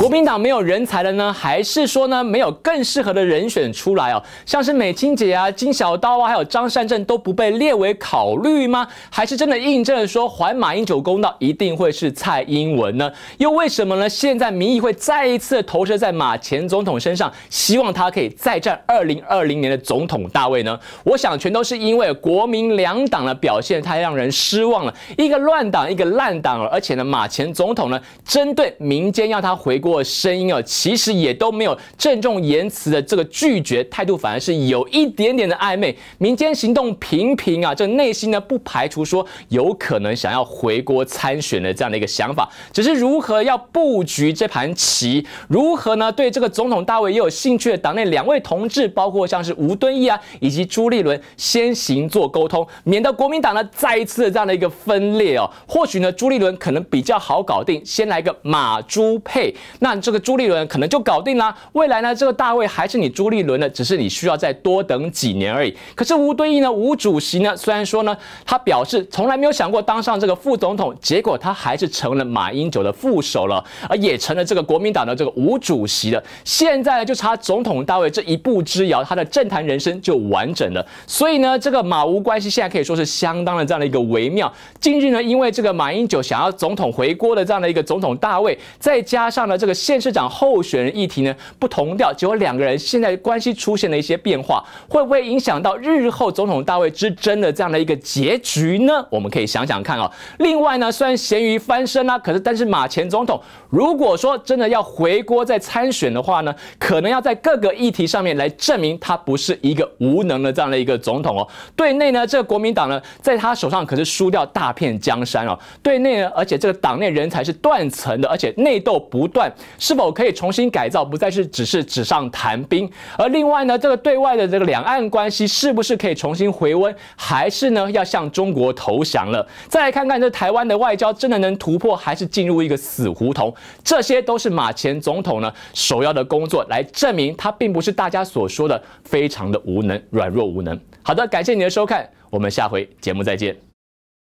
国民党没有人才了呢，还是说呢没有更适合的人选出来哦？像是美青姐啊、金小刀啊，还有张善政都不被列为考虑吗？还是真的印证说，还马英九公道一定会是蔡英文呢？又为什么呢？现在民意会再一次投射在马前总统身上，希望他可以再战二零二零年的总统大位呢？我想全都是因为国民两党的表现太让人失望了，一个乱党，一个烂党而且呢，马前总统呢，针对民间要他回归。过声音哦，其实也都没有郑重言辞的这个拒绝态度，反而是有一点点的暧昧。民间行动频频啊，这内心呢不排除说有可能想要回国参选的这样的一个想法，只是如何要布局这盘棋，如何呢？对这个总统大位也有兴趣的党内两位同志，包括像是吴敦义啊，以及朱立伦先行做沟通，免得国民党呢再一次的这样的一个分裂哦。或许呢，朱立伦可能比较好搞定，先来个马朱配。那这个朱立伦可能就搞定了，未来呢，这个大卫还是你朱立伦的，只是你需要再多等几年而已。可是吴敦义呢，吴主席呢，虽然说呢，他表示从来没有想过当上这个副总统，结果他还是成了马英九的副手了，而也成了这个国民党的这个吴主席了。现在呢，就差总统大卫这一步之遥，他的政坛人生就完整了。所以呢，这个马吴关系现在可以说是相当的这样的一个微妙。近日呢，因为这个马英九想要总统回国的这样的一个总统大卫，再加上呢这个。县市长候选人议题呢不同调，结果两个人现在关系出现了一些变化，会不会影响到日后总统大位之争的这样的一个结局呢？我们可以想想看啊。另外呢，虽然咸鱼翻身啦，可是但是马前总统如果说真的要回国再参选的话呢，可能要在各个议题上面来证明他不是一个无能的这样的一个总统哦。对内呢，这个国民党呢，在他手上可是输掉大片江山哦。对内，呢，而且这个党内人才是断层的，而且内斗不断。是否可以重新改造，不再是只是纸上谈兵？而另外呢，这个对外的这个两岸关系，是不是可以重新回温，还是呢要向中国投降了？再来看看这台湾的外交真的能突破，还是进入一个死胡同？这些都是马前总统呢首要的工作，来证明他并不是大家所说的非常的无能、软弱无能。好的，感谢你的收看，我们下回节目再见。